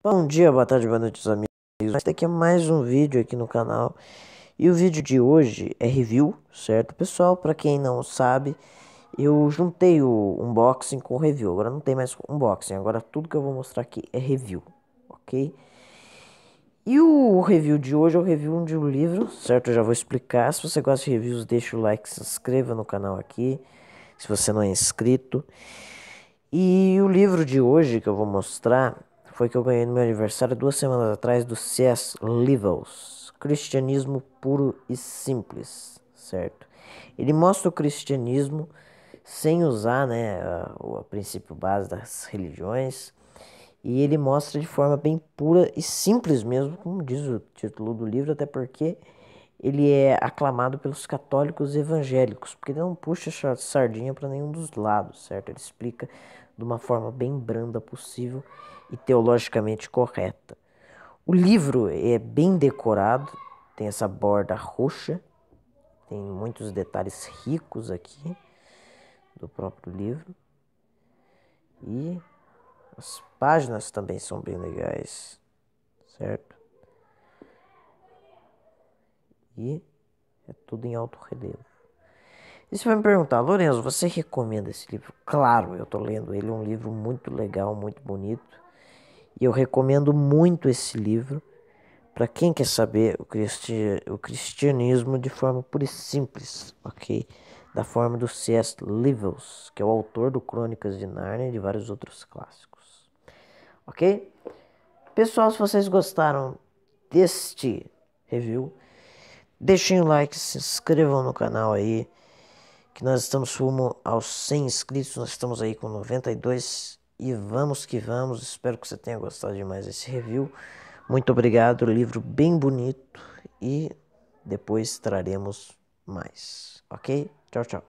Bom dia, boa tarde, boa noite, amigos. Este aqui é mais um vídeo aqui no canal. E o vídeo de hoje é review, certo, pessoal? Para quem não sabe, eu juntei o unboxing com o review. Agora não tem mais unboxing, agora tudo que eu vou mostrar aqui é review, ok? E o review de hoje é o review de um livro, certo? Eu já vou explicar. Se você gosta de reviews, deixa o like, se inscreva no canal aqui, se você não é inscrito. E o livro de hoje que eu vou mostrar foi que eu ganhei no meu aniversário duas semanas atrás do CS Levels. Cristianismo puro e simples, certo? Ele mostra o cristianismo sem usar né, o princípio base das religiões. E ele mostra de forma bem pura e simples mesmo, como diz o título do livro, até porque ele é aclamado pelos católicos evangélicos, porque ele não puxa sardinha para nenhum dos lados, certo? Ele explica de uma forma bem branda possível e teologicamente correta. O livro é bem decorado, tem essa borda roxa, tem muitos detalhes ricos aqui do próprio livro. E as páginas também são bem legais, certo? E é tudo em alto relevo. E você vai me perguntar, Lourenço, você recomenda esse livro? Claro, eu estou lendo ele, é um livro muito legal, muito bonito. E eu recomendo muito esse livro para quem quer saber o, cristi o cristianismo de forma pura e simples, ok? Da forma do C.S. Lewis, que é o autor do Crônicas de Narnia e de vários outros clássicos, ok? Pessoal, se vocês gostaram deste review, Deixem o like, se inscrevam no canal aí, que nós estamos rumo aos 100 inscritos, nós estamos aí com 92 e vamos que vamos. Espero que você tenha gostado demais desse review. Muito obrigado, livro bem bonito e depois traremos mais, ok? Tchau, tchau.